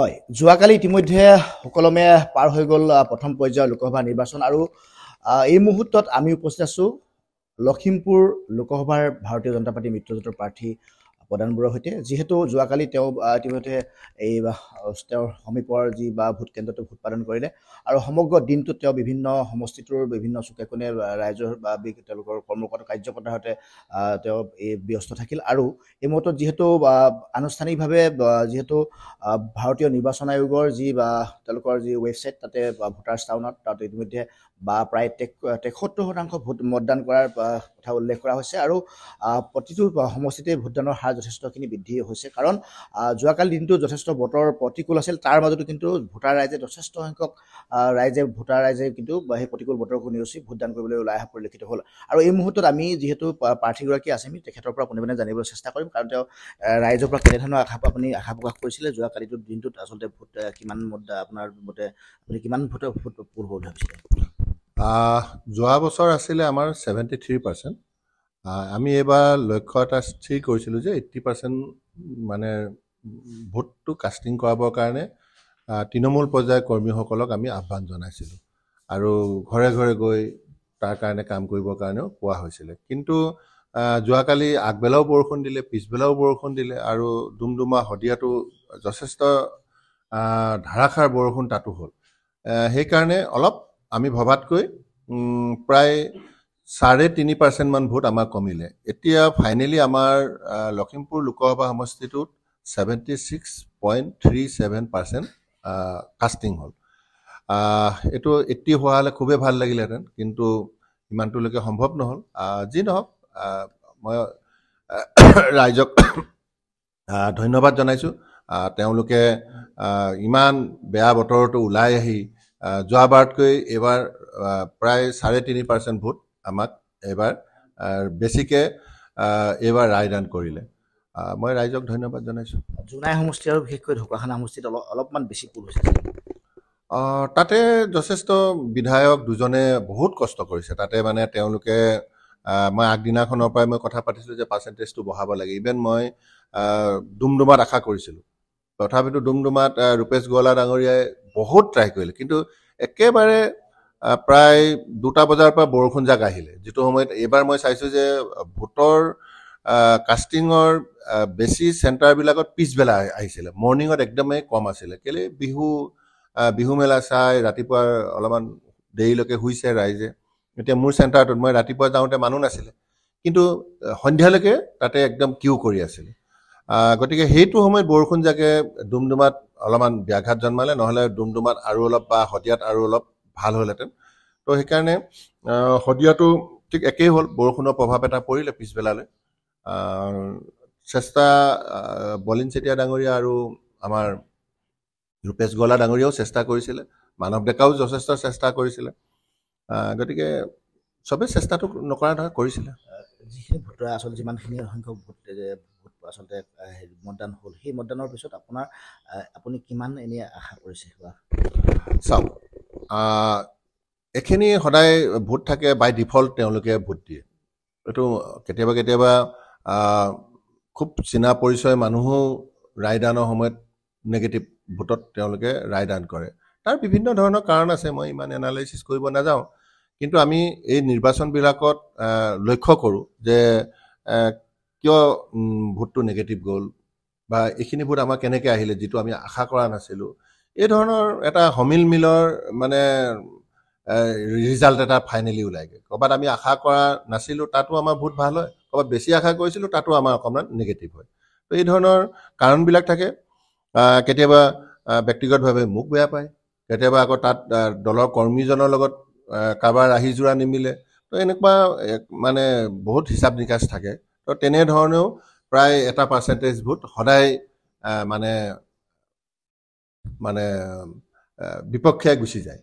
হয় যোৱাকালি ইতিমধ্যে সকলমে পাৰ হৈ গ'ল প্ৰথম পৰ্যায়ৰ লোকসভা নিৰ্বাচন আৰু এই মুহূৰ্তত আমি উপস্থিত আছোঁ লখিমপুৰ লোকসভাৰ ভাৰতীয় জনতা পাৰ্টীৰ মিত্ৰজোঁটৰ প্ৰাৰ্থী প্ৰধানবোৰৰ সৈতে যিহেতু যোৱাকালি তেওঁ ইতিমধ্যে এই তেওঁৰ সমীপৰ যি বা ভোট কেন্দ্ৰটো ভোট পালন কৰিলে আৰু সমগ্ৰ দিনটোত তেওঁ বিভিন্ন সমষ্টিটোৰ বিভিন্ন চুকে কোণে ৰাইজৰ বা তেওঁলোকৰ কৰ্মকৰ্তা কাৰ্যকৰ্তাৰ সৈতে তেওঁ এই ব্যস্ত থাকিল আৰু এই মুহূৰ্তত যিহেতু আনুষ্ঠানিকভাৱে যিহেতু ভাৰতীয় নিৰ্বাচন আয়োগৰ যি বা তেওঁলোকৰ যি ৱেবছাইট তাতে ভোটাৰ টাউনত তাত ইতিমধ্যে বা প্ৰায় তেসত্তৰ শতাংশ ভোট মতদান কৰাৰ কথা উল্লেখ কৰা হৈছে আৰু প্ৰতিটো সমষ্টিতে ভোটদানৰ হাৰ যথেষ্টখিনি বৃদ্ধি হৈছে কাৰণ যোৱাকালি দিনটো যথেষ্ট বতৰ প্ৰতিকূল আছিল তাৰ মাজতো কিন্তু ভোটাৰ ৰাইজে যথেষ্ট সংখ্যক ৰাইজে ভোটাৰ ৰাইজে কিন্তু সেই প্ৰতিকূল বতৰকো নেওচি ভোটদান কৰিবলৈ ওলাই অহা পৰিলক্ষিত হ'ল আৰু এই মুহূৰ্তত আমি যিহেতু প্ৰাৰ্থীগৰাকী আছে আমি তেখেতৰ পৰা পোনে জানিবলৈ চেষ্টা কৰিম কাৰণ তেওঁ ৰাইজৰ পৰা কেনেধৰণৰ আশা আপুনি আশা প্ৰকাশ কৰিছিলে যোৱাকালিটো দিনটোত আচলতে ভোট কিমান মুদ্ৰা আপোনাৰ মতে আপুনি কিমান ভোটৰ ভোট পূৰ্বৰ যোৱা বছৰ আছিলে আমাৰ ছেভেণ্টি থ্ৰী পাৰ্চেণ্ট আমি এইবাৰ লক্ষ্য এটা স্থিৰ কৰিছিলোঁ যে এইট্টি পাৰ্চেণ্ট মানে ভোটটো কাষ্টিং কৰাবৰ কাৰণে তৃণমূল পৰ্যায়ৰ কৰ্মীসকলক আমি আহ্বান জনাইছিলোঁ আৰু ঘৰে ঘৰে গৈ তাৰ কাৰণে কাম কৰিবৰ কাৰণেও কোৱা হৈছিলে কিন্তু যোৱাকালি আগবেলাও বৰষুণ দিলে পিছবেলাও বৰষুণ দিলে আৰু ডুমডুমা শদিয়াটো যথেষ্ট ধাৰাসাৰ বৰষুণ তাতো হ'ল সেইকাৰণে অলপ আমি ভবাতকৈ প্ৰায় চাৰে তিনি পাৰ্চেণ্টমান ভোট আমাৰ কমিলে এতিয়া ফাইনেলি আমাৰ লখিমপুৰ লোকসভা সমষ্টিটোত seventy six point three seven percent casting হ'ল এইটো এটি হোৱা হ'লে খুবেই ভাল লাগিলেহেঁতেন কিন্তু ইমানটোলৈকে সম্ভৱ নহ'ল যি নহওক মই ৰাইজক ধন্যবাদ জনাইছোঁ তেওঁলোকে ইমান বেয়া বতৰতো ওলাই আহি যোৱাবাৰতকৈ এইবাৰ প্ৰায় চাৰে তিনি পাৰ্চেণ্ট ভোট আমাক এইবাৰ বেছিকৈ এইবাৰ ৰায়দান কৰিলে মই ৰাইজক ধন্যবাদ জনাইছোঁ জোনাই সমষ্টি আৰু বিশেষকৈ ঢকুৱাখানা সমষ্টিত অলপ অলপমান বেছি পুল হৈছে তাতে যথেষ্ট বিধায়ক দুজনে বহুত কষ্ট কৰিছে তাতে মানে তেওঁলোকে মই আগদিনাখনৰ পৰাই মই কথা পাতিছিলোঁ যে পাৰ্চেণ্টেজটো বঢ়াব লাগে ইভেন মই ডুমডুমাত আশা কৰিছিলোঁ তথাপিতো ডুমডুমাত ৰূপেশ গোৱালা ডাঙৰীয়াই বহুত ট্ৰাই কৰিলে কিন্তু একেবাৰে প্ৰায় দুটা বজাৰ পৰা বৰষুণ জাক আহিলে যিটো সময়ত এইবাৰ মই চাইছোঁ যে ভোটৰ কাষ্টিঙৰ বেছি চেণ্টাৰবিলাকত পিছবেলা আহিছিলে মৰ্ণিঙত একদমেই কম আছিলে কেলে বিহু বিহু মেলা চাই ৰাতিপুৱা অলপমান দেৰিলৈকে শুইছে ৰাইজে এতিয়া মোৰ চেণ্টাৰটোত মই ৰাতিপুৱা যাওঁতে মানুহ নাছিলে কিন্তু সন্ধিয়ালৈকে তাতে একদম কিউ কৰি আছিলে গতিকে সেইটো সময়ত বৰষুণ জাকে ডুমডুমাত অলপমান ব্যাঘাত জন্মালে নহ'লে ডুমডুমাত আৰু অলপ বা শদিয়াত আৰু অলপ ভাল হ'লহেঁতেন তো সেইকাৰণে শদিয়াটো ঠিক একেই হ'ল বৰষুণৰ প্ৰভাৱ এটা পৰিলে পিছবেলালৈ চেষ্টা বলিন চেতিয়া ডাঙৰীয়া আৰু আমাৰ ৰূপেশ গলা ডাঙৰীয়াও চেষ্টা কৰিছিলে মানৱ ডেকাও যথেষ্ট চেষ্টা কৰিছিলে গতিকে চবেই চেষ্টাটো নকৰা ধৰা কৰিছিলে যিখিনি ভোটাৰ আচলতে যিমানখিনি সংখ্যক ভোট ভোট আচলতে মতদান হ'ল সেই মতদানৰ পিছত আপোনাৰ আপুনি কিমান এনেই আশা কৰিছে চাওক এখিনি সদায় ভোট থাকে বাই ডিফল্ট তেওঁলোকে ভোট দিয়ে এইটো কেতিয়াবা কেতিয়াবা খুব চিনা পৰিচয় মানুহো ৰায়দানৰ সময়ত নেগেটিভ ভোটত তেওঁলোকে ৰায়দান কৰে তাৰ বিভিন্ন ধৰণৰ কাৰণ আছে মই ইমান এনালাইচিছ কৰিব নাযাওঁ কিন্তু আমি এই নিৰ্বাচনবিলাকত লক্ষ্য কৰোঁ যে কিয় ভোটটো নেগেটিভ গ'ল বা এইখিনি ভোট আমাৰ কেনেকৈ আহিলে যিটো আমি আশা কৰা নাছিলোঁ এই ধৰণৰ এটা সমিল মিলৰ মানে ৰিজাল্ট এটা ফাইনেলি ওলাইগৈ ক'ৰবাত আমি আশা কৰা নাছিলোঁ তাতো আমাৰ বহুত ভাল হয় ক'ৰবাত বেছি আশা কৰিছিলোঁ তাতো আমাৰ অকণমান নিগেটিভ হয় তো এই ধৰণৰ কাৰণবিলাক থাকে কেতিয়াবা ব্যক্তিগতভাৱে মোক বেয়া পায় কেতিয়াবা আকৌ তাত দলৰ কৰ্মীজনৰ লগত কাৰোবাৰ আহি যোৰা নিমিলে তো এনেকুৱা মানে বহুত হিচাপ নিকাচ থাকে তো তেনেধৰণেও প্ৰায় এটা পাৰ্চেণ্টেজ ভোট সদায় মানে মানে বিপক্ষে গুচি যায়